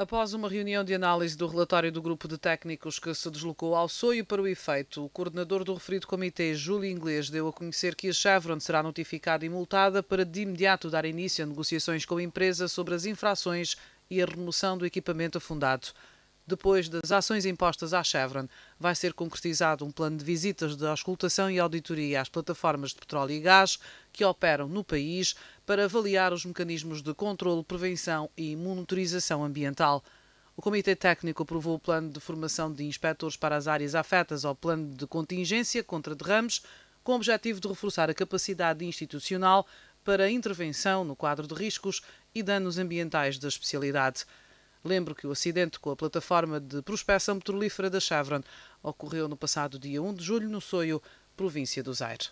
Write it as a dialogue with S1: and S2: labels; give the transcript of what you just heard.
S1: Após uma reunião de análise do relatório do grupo de técnicos que se deslocou ao Soio para o efeito, o coordenador do referido comitê, Júlio Inglês, deu a conhecer que a Chevron será notificada e multada para de imediato dar início a negociações com a empresa sobre as infrações e a remoção do equipamento afundado. Depois das ações impostas à Chevron, vai ser concretizado um plano de visitas de auscultação e auditoria às plataformas de petróleo e gás que operam no país para avaliar os mecanismos de controle, prevenção e monitorização ambiental. O Comitê Técnico aprovou o plano de formação de inspectores para as áreas afetas ao plano de contingência contra derrames, com o objetivo de reforçar a capacidade institucional para intervenção no quadro de riscos e danos ambientais da especialidade. Lembro que o acidente com a plataforma de prospecção petrolífera da Chevron ocorreu no passado dia 1 de julho no Soio, província do Zaire.